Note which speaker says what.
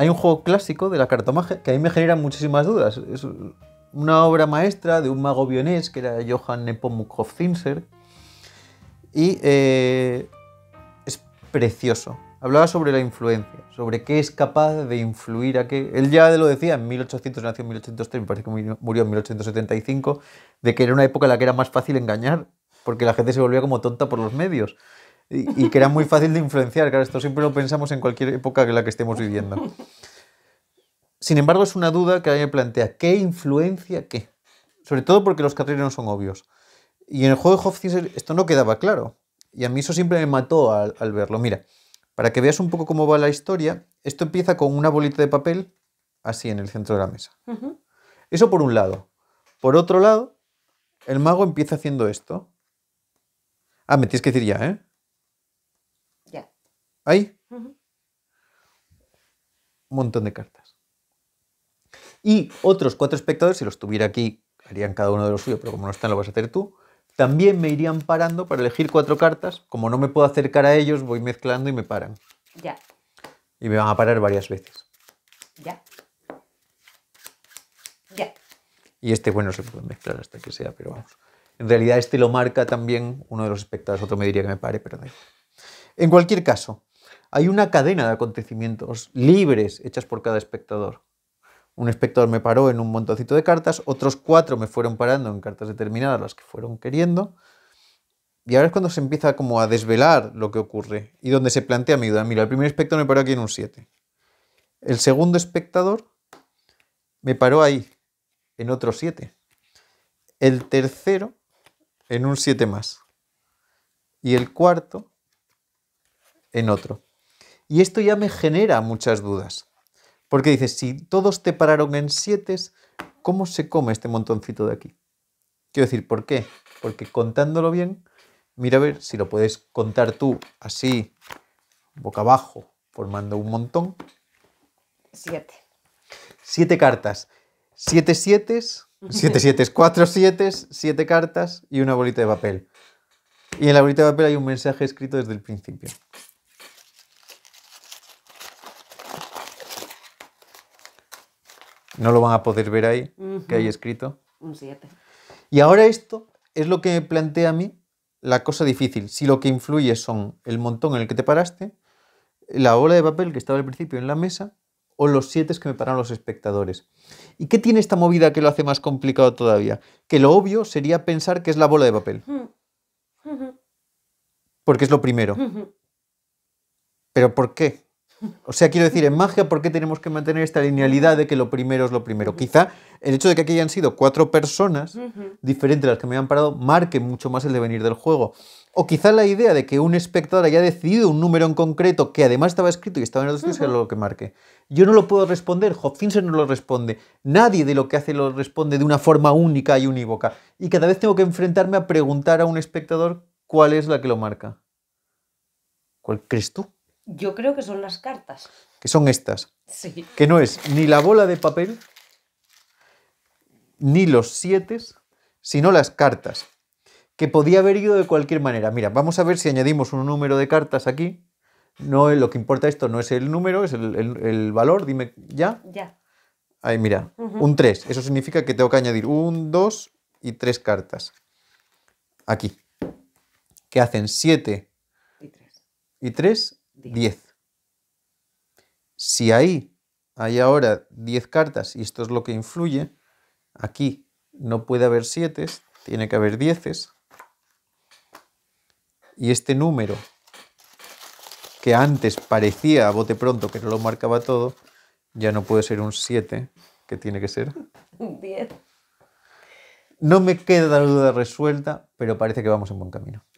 Speaker 1: hay un juego clásico de la cartomagia que a mí me genera muchísimas dudas. Es una obra maestra de un mago bionés que era Johann Nepomuk Hofzinser y eh, es precioso. Hablaba sobre la influencia, sobre qué es capaz de influir a qué. Él ya lo decía en 1800, nació en 1803, me parece que murió en 1875, de que era una época en la que era más fácil engañar, porque la gente se volvía como tonta por los medios y, que era muy fácil de influenciar. Claro, esto siempre lo pensamos en cualquier época en la que estemos viviendo. Sin embargo, es una duda que a mí me plantea, ¿qué influencia qué? Sobre todo porque los carriles no son obvios. Y en el juego de Hofstieser esto no quedaba claro. Y a mí eso siempre me mató al, verlo. Mira, para que veas un poco cómo va la historia, esto empieza con una bolita de papel así en el centro de la mesa. Eso por un lado. Por otro lado, el mago empieza haciendo esto. Ah, me tienes que decir ya, ¿eh? Ya. Ahí. Un montón de cartas. Y otros cuatro espectadores, si los tuviera aquí, harían cada uno de los suyos, pero como no están, lo vas a hacer tú. También me irían parando para elegir cuatro cartas. Como no me puedo acercar a ellos, voy mezclando y me paran. Ya. Y me van a parar varias veces. Ya. Ya. Y este, bueno, se puede mezclar hasta que sea, pero vamos. En realidad este lo marca también uno de los espectadores, otro me diría que me pare, pero no. En cualquier caso, hay una cadena de acontecimientos libres hechas por cada espectador un espectador me paró en un montoncito de cartas, otros cuatro me fueron parando en cartas determinadas, las que fueron queriendo. Y ahora es cuando se empieza como a desvelar lo que ocurre y donde se plantea mi duda. Mira, el primer espectador me paró aquí en un 7. El segundo espectador me paró ahí, en otro 7. El tercero en un 7 más. Y el cuarto en otro. Y esto ya me genera muchas dudas. Porque dices, si todos te pararon en siete, ¿cómo se come este montoncito de aquí? Quiero decir, ¿por qué? Porque contándolo bien, mira a ver si lo puedes contar tú así, boca abajo, formando un montón. Siete. Siete cartas. Siete siete, siete siete, cuatro siete, siete cartas y una bolita de papel. Y en la bolita de papel hay un mensaje escrito desde el principio. no lo van a poder ver ahí, que hay escrito. Un 7. Y ahora esto es lo que me plantea a mí la cosa difícil. Si lo que influye son el montón en el que te paraste, la bola de papel que estaba al principio en la mesa o los siete que me pararon los espectadores. ¿Y qué tiene esta movida que lo hace más complicado todavía? Que lo obvio sería pensar que es la bola de papel. Porque es lo primero. ¿Pero por qué? O sea, quiero decir, en magia, ¿por qué tenemos que mantener esta linealidad de que lo primero es lo primero? Quizá el hecho de que aquí hayan sido cuatro personas diferentes de las que me han parado marque mucho más el devenir del juego. O quizá la idea de que un espectador haya decidido un número en concreto que además estaba escrito y estaba en el texto sea lo que marque. Yo no lo puedo responder, Hopkinson no lo responde, nadie de lo que hace lo responde de una forma única y unívoca. Y cada vez tengo que enfrentarme a preguntar a un espectador cuál es la que lo marca. ¿Cuál crees tú? Yo creo que son las cartas. Que son estas. Sí. Que no es ni la bola de papel, ni los siete, sino las cartas. Que podía haber ido de cualquier manera. Mira, vamos a ver si añadimos un número de cartas aquí. No, lo que importa esto no es el número, es el, valor. Dime ya. Ya. Ahí, mira. Un 3. Eso significa que tengo que añadir un, dos y tres cartas. Aquí. Que hacen 7 y tres. y 3 10. Si ahí hay ahora 10 cartas y esto es lo que influye, aquí no puede haber siete, tiene que haber dieces. Y este número, que antes parecía a bote pronto que no lo marcaba todo, ya no puede ser un 7, que tiene que ser un 10. No me queda la duda resuelta, pero parece que vamos en buen camino.